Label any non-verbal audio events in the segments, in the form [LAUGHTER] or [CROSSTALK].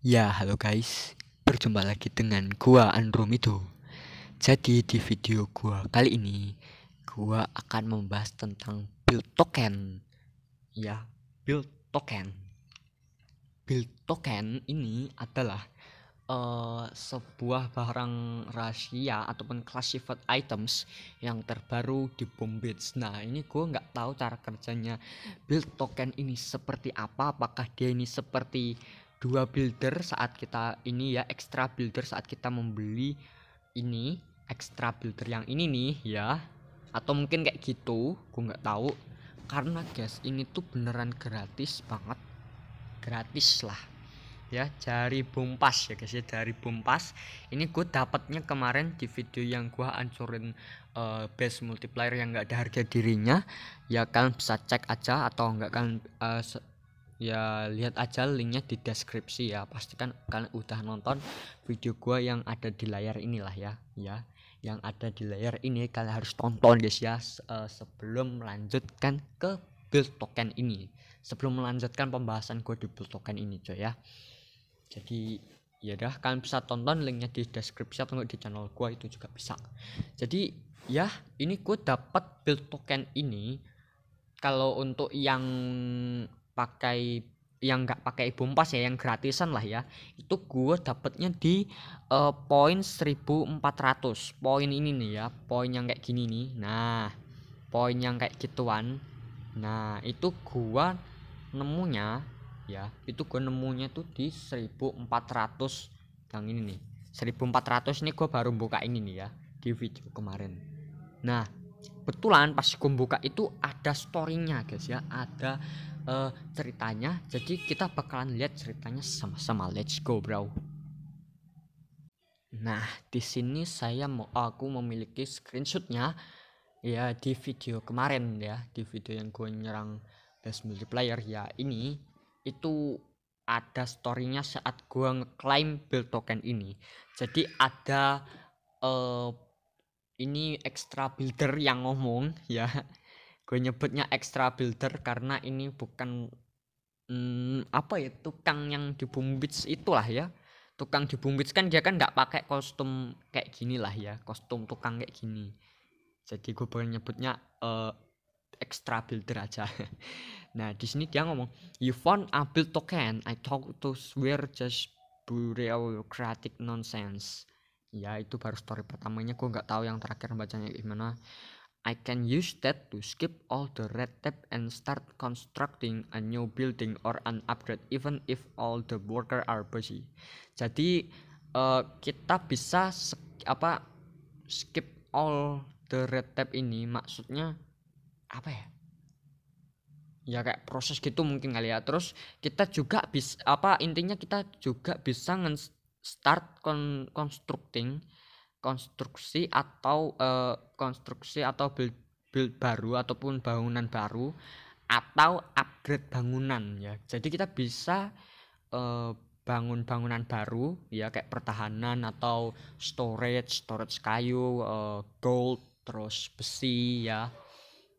Ya, halo guys. Berjumpa lagi dengan gua Andromito. Jadi di video gua kali ini, gua akan membahas tentang build token. Ya, build token. Build token ini adalah uh, sebuah barang rahasia ataupun classified items yang terbaru di Bombits. Nah, ini gua nggak tahu cara kerjanya build token ini seperti apa. Apakah dia ini seperti dua builder saat kita ini ya extra builder saat kita membeli ini extra builder yang ini nih ya atau mungkin kayak gitu gue nggak tahu karena guys ini tuh beneran gratis banget gratis lah ya cari bompas ya guys ya dari bompas ini gue dapatnya kemarin di video yang gue ancurin uh, base multiplier yang nggak ada harga dirinya ya kan bisa cek aja atau nggak kan uh, ya lihat aja linknya di deskripsi ya pastikan kalian udah nonton video gua yang ada di layar inilah ya ya yang ada di layar ini kalian harus tonton guys ya se eh, sebelum melanjutkan ke build token ini sebelum melanjutkan pembahasan gue di build token ini coy ya jadi ya dah kalian bisa tonton linknya di deskripsi atau di channel gua itu juga bisa jadi ya ini gue dapat build token ini kalau untuk yang pakai yang nggak pakai bompas ya yang gratisan lah ya itu gue dapetnya di uh, poin 1400 poin ini nih ya poin yang kayak gini nih nah poin yang kayak gituan nah itu gue nemunya ya itu gue nemunya tuh di 1400 yang ini nih 1400 ini gue baru buka ini nih ya di video kemarin nah betulan pas gue buka itu ada storynya guys ya ada uh, ceritanya jadi kita bakalan lihat ceritanya sama-sama let's go bro nah di sini saya mau aku memiliki screenshotnya ya di video kemarin ya di video yang gue nyerang best multiplayer ya ini itu ada storynya saat gue ngeklaim build token ini jadi ada uh, ini extra builder yang ngomong ya gue nyebutnya extra builder karena ini bukan hmm, apa ya tukang yang di Boom Beach itulah ya tukang di Boom Beach kan dia kan nggak pakai kostum kayak gini lah ya kostum tukang kayak gini jadi gue pengen nyebutnya uh, extra builder aja [LAUGHS] nah di sini dia ngomong you found a build token I talk to swear just bureaucratic nonsense ya itu baru story pertamanya gue nggak tahu yang terakhir bacanya gimana I can use that to skip all the red tape and start constructing a new building or an upgrade even if all the worker are busy. Jadi uh, kita bisa skip, apa skip all the red tape ini maksudnya apa ya? Ya kayak proses gitu mungkin kali ya. Terus kita juga bisa apa intinya kita juga bisa nge-start con constructing konstruksi atau uh, konstruksi atau build, build baru ataupun bangunan baru atau upgrade bangunan ya. Jadi kita bisa uh, bangun bangunan baru ya kayak pertahanan atau storage, storage kayu, uh, gold, terus besi ya.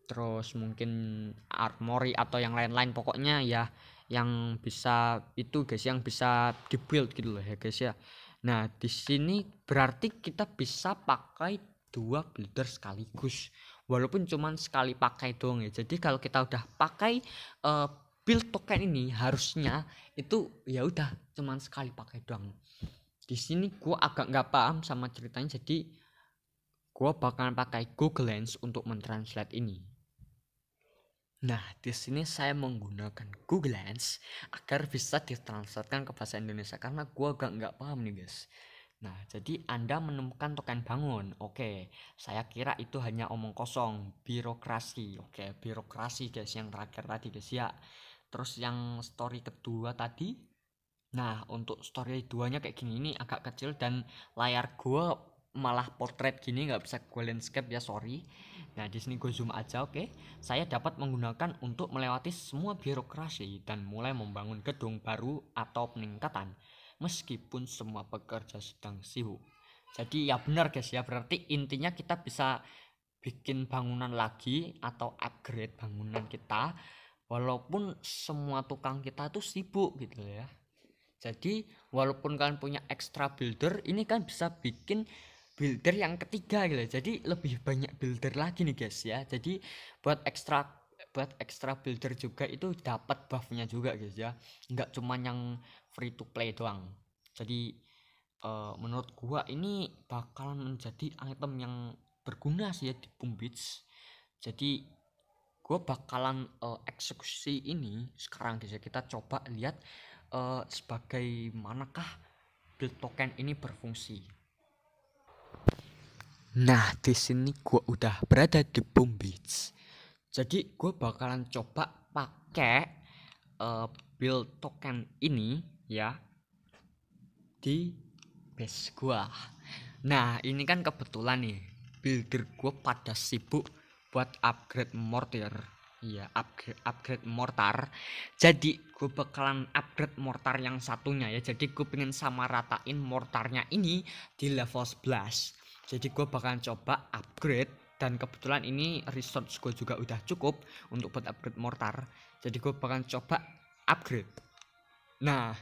Terus mungkin armory atau yang lain-lain pokoknya ya yang bisa itu guys yang bisa dibuild gitu loh ya guys ya. Nah, di sini berarti kita bisa pakai dua blender sekaligus. Walaupun cuman sekali pakai doang ya. Jadi kalau kita udah pakai uh, build token ini harusnya itu ya udah cuman sekali pakai doang. Di sini gua agak nggak paham sama ceritanya jadi gua bakalan pakai Google Lens untuk mentranslate ini. Nah, di sini saya menggunakan Google Lens agar bisa ditranslatkan ke bahasa Indonesia karena gue gak nggak paham nih guys. Nah, jadi Anda menemukan token bangun. Oke, saya kira itu hanya omong kosong, birokrasi. Oke, birokrasi guys yang terakhir tadi guys ya. Terus yang story kedua tadi. Nah, untuk story duanya kayak gini ini agak kecil dan layar gua malah potret gini nggak bisa gue landscape ya sorry Nah, di sini gue zoom aja, oke. Okay? Saya dapat menggunakan untuk melewati semua birokrasi dan mulai membangun gedung baru atau peningkatan meskipun semua pekerja sedang sibuk. Jadi ya benar guys ya, berarti intinya kita bisa bikin bangunan lagi atau upgrade bangunan kita walaupun semua tukang kita tuh sibuk gitu ya. Jadi walaupun kalian punya extra builder ini kan bisa bikin builder yang ketiga gitu jadi lebih banyak builder lagi nih guys ya jadi buat ekstra buat ekstra builder juga itu dapat buffnya juga guys ya Enggak cuma yang free to play doang jadi uh, menurut gua ini bakalan menjadi item yang berguna sih ya di boom beach jadi gua bakalan uh, eksekusi ini sekarang guys ya kita coba lihat uh, eh, sebagai manakah build token ini berfungsi Nah, di sini gue udah berada di Boom Beach. Jadi gue bakalan coba pakai uh, build token ini ya di base gue. Nah, ini kan kebetulan nih builder gue pada sibuk buat upgrade mortar. Iya, upgrade upgrade mortar. Jadi gue bakalan upgrade mortar yang satunya ya. Jadi gue pengen sama ratain mortarnya ini di level 11 jadi gue bakalan coba upgrade dan kebetulan ini resource gue juga udah cukup untuk buat upgrade mortar jadi gue bakalan coba upgrade nah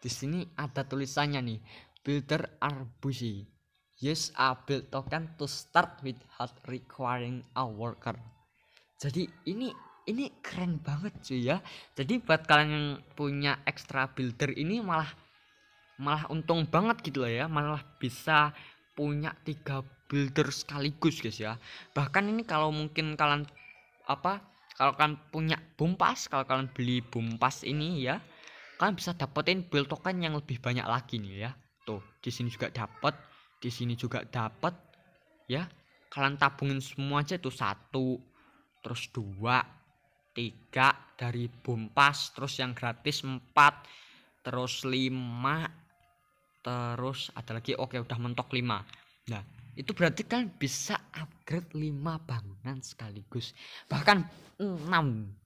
di sini ada tulisannya nih builder arbusi use a build token to start with hard requiring a worker jadi ini ini keren banget cuy ya jadi buat kalian yang punya extra builder ini malah malah untung banget gitu loh ya malah bisa punya tiga builder sekaligus guys ya bahkan ini kalau mungkin kalian apa kalau kalian punya boom pass kalau kalian beli boom ini ya kalian bisa dapetin build token yang lebih banyak lagi nih ya tuh di sini juga dapat di sini juga dapat ya kalian tabungin semua aja tuh satu terus dua tiga dari boom terus yang gratis empat terus lima terus ada lagi oke udah mentok 5 nah itu berarti kan bisa upgrade 5 bangunan sekaligus bahkan 6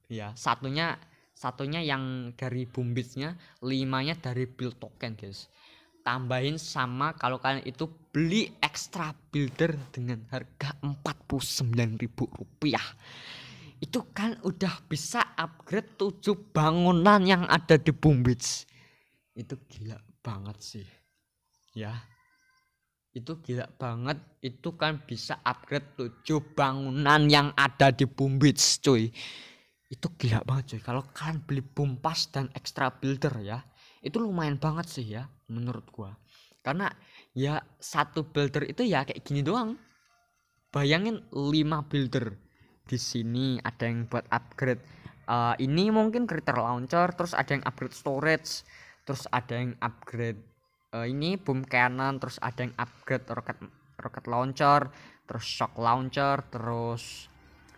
ya satunya satunya yang dari bumbitnya limanya dari build token guys tambahin sama kalau kalian itu beli extra builder dengan harga 49.000 rupiah itu kan udah bisa upgrade 7 bangunan yang ada di Boom Itu gila banget sih ya itu gila banget itu kan bisa upgrade tujuh bangunan yang ada di Boom Beach cuy itu gila banget cuy kalau kalian beli boom pass dan extra builder ya itu lumayan banget sih ya menurut gua karena ya satu builder itu ya kayak gini doang bayangin lima builder di sini ada yang buat upgrade uh, ini mungkin kriter launcher terus ada yang upgrade storage terus ada yang upgrade uh, ini boom cannon terus ada yang upgrade roket roket launcher terus shock launcher terus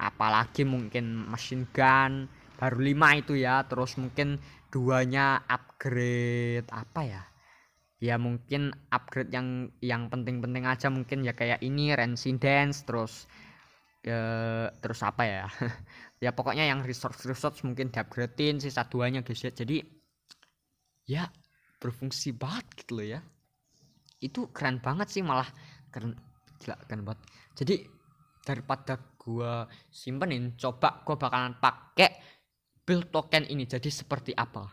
apalagi mungkin machine gun baru lima itu ya terus mungkin duanya upgrade apa ya ya mungkin upgrade yang yang penting-penting aja mungkin ya kayak ini Rensin Dance terus eh, terus apa ya [LAUGHS] ya pokoknya yang resource resource mungkin upgradein sisa duanya guys ya jadi ya berfungsi banget gitu loh ya itu keren banget sih malah keren gila keren banget jadi daripada gua simpenin coba gua bakalan pakai build token ini jadi seperti apa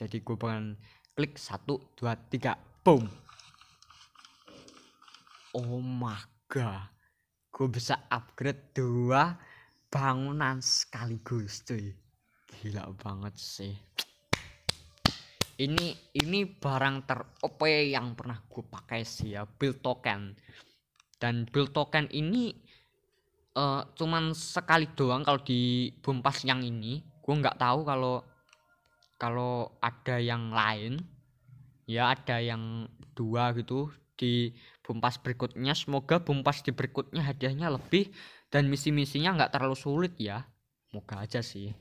jadi gua bakalan klik 1 2 3 boom oh my god gua bisa upgrade dua bangunan sekaligus cuy gila banget sih ini ini barang ter OP yang pernah gue pakai sih ya build token dan build token ini uh, cuman sekali doang kalau di bumpas yang ini gue nggak tahu kalau kalau ada yang lain ya ada yang dua gitu di bumpas berikutnya semoga bumpas di berikutnya hadiahnya lebih dan misi-misinya nggak terlalu sulit ya moga aja sih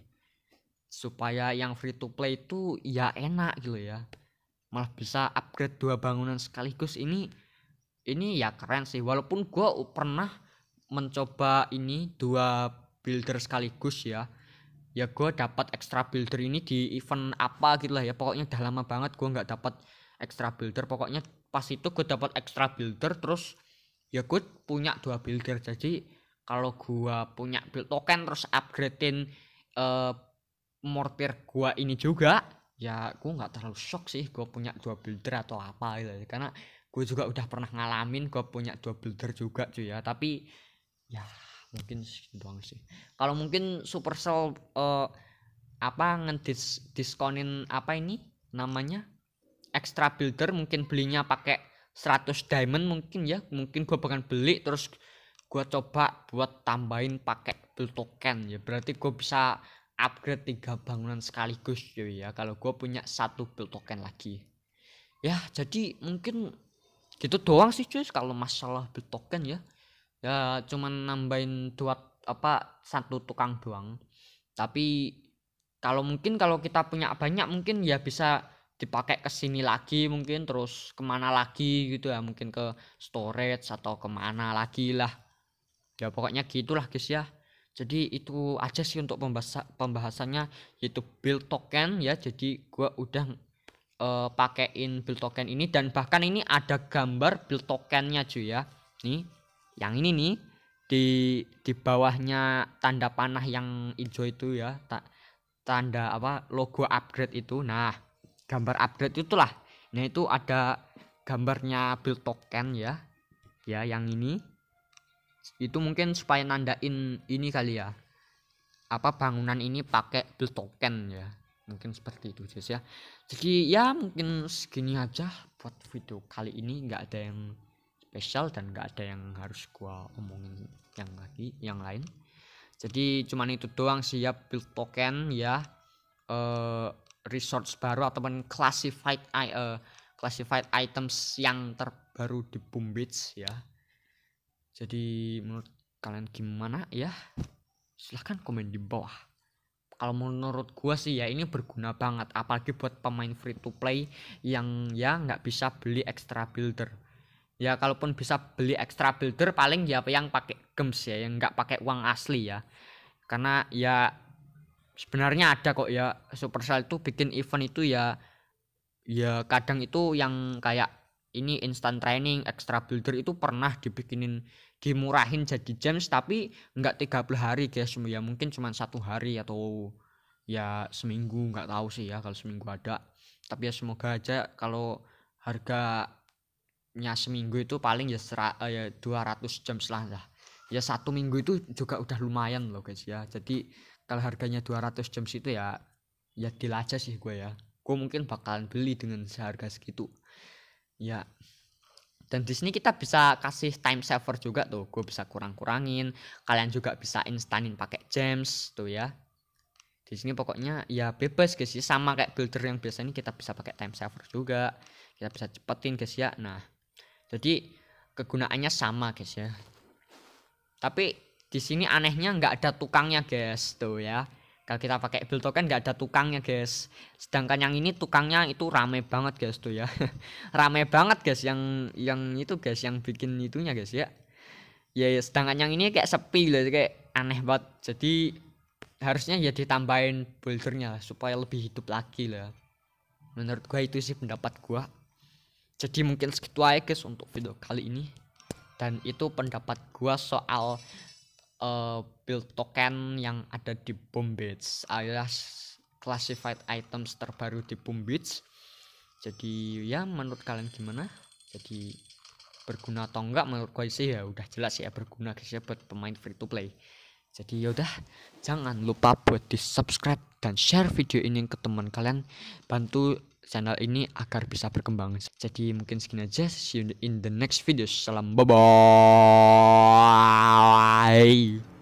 supaya yang free to play itu ya enak gitu ya malah bisa upgrade dua bangunan sekaligus ini ini ya keren sih walaupun gue pernah mencoba ini dua builder sekaligus ya ya gue dapat extra builder ini di event apa gitu lah ya pokoknya udah lama banget gue nggak dapat extra builder pokoknya pas itu gue dapat extra builder terus ya gue punya dua builder jadi kalau gue punya build token terus upgradein uh, mortir gua ini juga ya gua nggak terlalu shock sih gua punya dua builder atau apa gitu karena gua juga udah pernah ngalamin gua punya dua builder juga cuy ya tapi ya mungkin doang sih kalau mungkin Supercell uh, eh, apa ngedis diskonin apa ini namanya extra builder mungkin belinya pakai 100 diamond mungkin ya mungkin gua bakal beli terus gua coba buat tambahin pakai build token ya berarti gua bisa upgrade tiga bangunan sekaligus cuy ya kalau gue punya satu build token lagi ya jadi mungkin gitu doang sih cuy kalau masalah build token ya ya cuman nambahin dua apa satu tukang doang tapi kalau mungkin kalau kita punya banyak mungkin ya bisa dipakai ke sini lagi mungkin terus kemana lagi gitu ya mungkin ke storage atau kemana lagi lah ya pokoknya gitulah guys ya jadi itu aja sih untuk pembahasa pembahasannya yaitu build token ya jadi gua udah uh, pakein build token ini dan bahkan ini ada gambar build tokennya cuy ya nih yang ini nih di di bawahnya tanda panah yang hijau itu ya ta, tanda apa logo upgrade itu nah gambar upgrade itulah nah itu ada gambarnya build token ya ya yang ini itu mungkin supaya nandain ini kali ya apa bangunan ini pakai build token ya mungkin seperti itu guys ya jadi ya mungkin segini aja buat video kali ini nggak ada yang spesial dan nggak ada yang harus gua omongin yang lagi yang lain jadi cuman itu doang sih ya build token ya uh, resource baru ataupun classified uh, classified items yang terbaru di Boom Beach ya jadi menurut kalian gimana ya silahkan komen di bawah kalau menurut gua sih ya ini berguna banget apalagi buat pemain free to play yang ya nggak bisa beli extra builder ya kalaupun bisa beli extra builder paling ya yang pakai gems ya yang nggak pakai uang asli ya karena ya sebenarnya ada kok ya Supercell itu bikin event itu ya ya kadang itu yang kayak ini instant training extra builder itu pernah dibikinin dimurahin jadi James tapi nggak 30 hari guys ya mungkin cuma satu hari atau ya seminggu nggak tahu sih ya kalau seminggu ada tapi ya semoga aja kalau harganya seminggu itu paling ya, serah eh, ya 200 jam lah ya. satu minggu itu juga udah lumayan loh guys ya jadi kalau harganya 200 jam itu ya ya dilajah sih gue ya gue mungkin bakalan beli dengan seharga segitu ya dan di sini kita bisa kasih time saver juga tuh gue bisa kurang-kurangin kalian juga bisa instanin pakai gems tuh ya di sini pokoknya ya bebas guys ya sama kayak builder yang biasa ini kita bisa pakai time saver juga kita bisa cepetin guys ya nah jadi kegunaannya sama guys ya tapi di sini anehnya nggak ada tukangnya guys tuh ya kalau kita pakai build token nggak ada tukangnya guys sedangkan yang ini tukangnya itu rame banget guys tuh ya [LAUGHS] rame banget guys yang yang itu guys yang bikin itunya guys ya ya, ya sedangkan yang ini kayak sepi lah kayak aneh banget jadi harusnya ya ditambahin buildernya supaya lebih hidup lagi lah ya. menurut gua itu sih pendapat gua jadi mungkin segitu aja guys untuk video kali ini dan itu pendapat gua soal uh, build token yang ada di Boom Beach alias classified items terbaru di Boom Beach jadi ya menurut kalian gimana jadi berguna atau enggak menurut gue sih ya udah jelas ya berguna guys ya buat pemain free to play jadi yaudah jangan lupa buat di subscribe dan share video ini ke teman kalian bantu channel ini agar bisa berkembang. Jadi mungkin segini aja. See you in the next video. Salam bye bye.